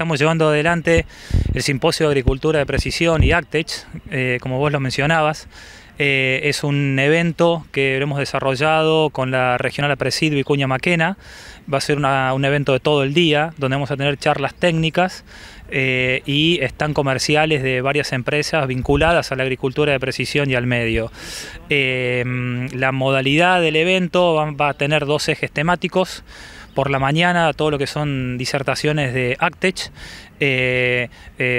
Estamos llevando adelante el Simposio de Agricultura de Precisión y Actech, eh, como vos lo mencionabas. Eh, es un evento que hemos desarrollado con la Regional Apresid Vicuña Maquena. Va a ser un evento de todo el día, donde vamos a tener charlas técnicas eh, y están comerciales de varias empresas vinculadas a la agricultura de precisión y al medio. Eh, la modalidad del evento va, a tener dos ejes temáticos por la mañana todo lo que son disertaciones de Actech, eh,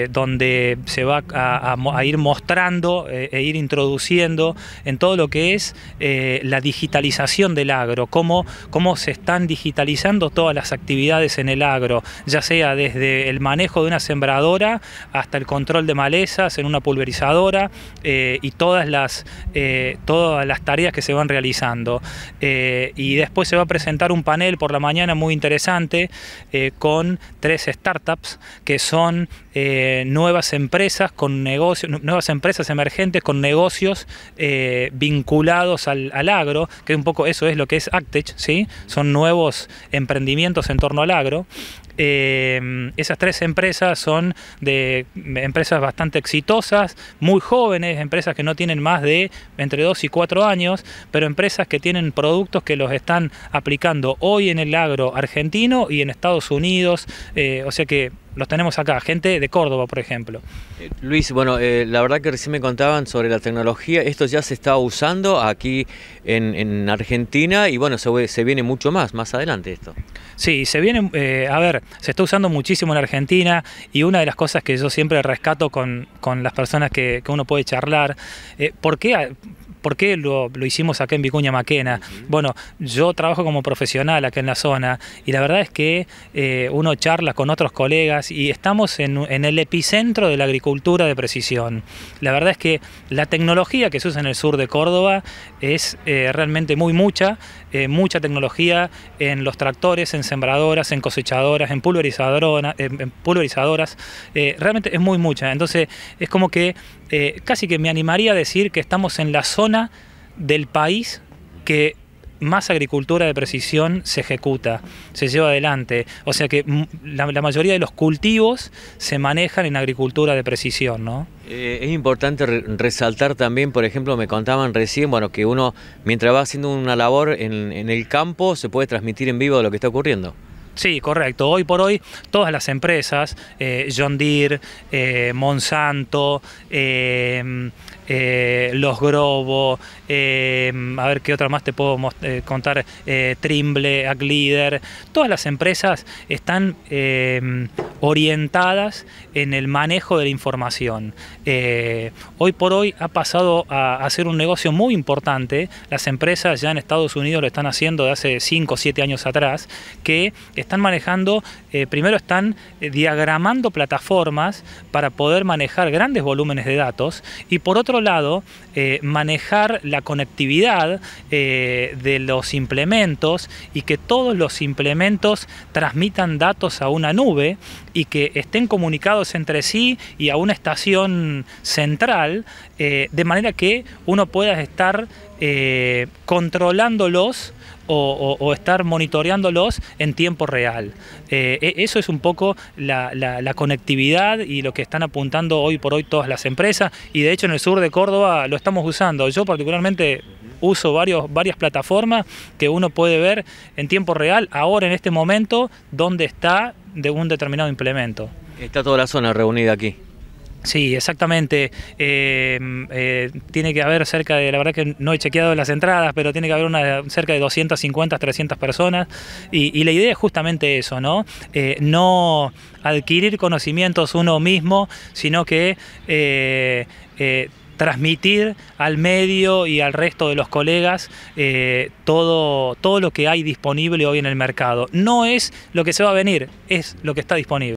donde se va a, ir mostrando e ir introduciendo en todo lo que es la digitalización del agro, cómo, cómo se están digitalizando todas las actividades en el agro, ya sea desde el manejo de una sembradora hasta el control de malezas en una pulverizadora eh, y todas las, eh, todas las tareas que se van realizando. Eh, y después se va a presentar un panel por la mañana muy interesante con tres startups que son nuevas empresas con negocios, nuevas empresas emergentes con negocios vinculados al, agro, que un poco eso es lo que es Actech, ¿sí? son nuevos emprendimientos en torno al agro. Em, esas tres empresas son de empresas bastante exitosas, muy jóvenes, empresas que no tienen más de entre 2 y cuatro años, pero empresas que tienen productos que los están aplicando hoy en el agro argentino y en Estados Unidos. Eh, o sea que los tenemos acá, gente de Córdoba, por ejemplo. Eh, Luis, bueno, eh, la verdad que recién me contaban sobre la tecnología, esto ya se está usando aquí en, Argentina y bueno, se, se, viene mucho más, más adelante esto. Sí, se viene, eh, a ver, se está usando muchísimo en Argentina y una de las cosas que yo siempre rescato con, las personas que, uno puede charlar, ¿por qué? ¿Por qué lo, hicimos acá en Vicuña Maquena? Bueno, yo trabajo como profesional acá en la zona y la verdad es que eh, uno charla con otros colegas y estamos en, el epicentro de la agricultura de precisión. La verdad es que la tecnología que se usa en el sur de Córdoba es eh, realmente muy mucha, eh, mucha tecnología en los tractores, en sembradoras, en cosechadoras, en pulverizadoras, realmente es muy mucha. Entonces es como que eh, casi que me animaría a decir que estamos en la zona del país que más agricultura de precisión se ejecuta, se lleva adelante. O sea que mm, la, mayoría de los cultivos se manejan en agricultura de precisión, ¿no? Eh, es importante resaltar también, por ejemplo, me contaban recién, bueno, que uno mientras va haciendo una labor en el campo se puede transmitir en vivo lo que está ocurriendo. Sí, correcto. Hoy por hoy todas las empresas, eh, John Deere, eh, Monsanto, eh, Los Grobo, a ver qué otra más te puedo contar, Trimble, Agleader, todas las empresas están orientadas en el manejo de la información. hoy por hoy ha pasado a, hacer un negocio muy importante, las empresas ya en Estados Unidos lo están haciendo de hace 5 o 7 años atrás, que están manejando, eh, primero están eh, diagramando plataformas para poder manejar grandes volúmenes de datos y por otro lado eh, manejar la conectividad de los implementos y que todos los implementos transmitan datos a una nube y que estén comunicados entre sí y a una estación central de manera que uno pueda estar controlándolos o, estar monitoreándolos en tiempo real. Eh, e, eso es un poco la, conectividad y lo que están apuntando hoy por hoy todas las empresas y de hecho en el sur de Córdoba lo estamos usando. Yo particularmente uso varios, varias plataformas que uno puede ver en tiempo real, ahora en este momento, dónde está de un determinado implemento. Está toda la zona reunida aquí. Sí, exactamente. Eh, eh, tiene que haber cerca de, la verdad que no he chequeado las entradas, pero tiene que haber una, cerca de 250, 300 personas. Y, la idea es justamente eso, ¿no? Eh, no adquirir conocimientos uno mismo, sino que transmitir al medio y al resto de los colegas todo, todo lo que hay disponible hoy en el mercado. No es lo que se va a venir, es lo que está disponible.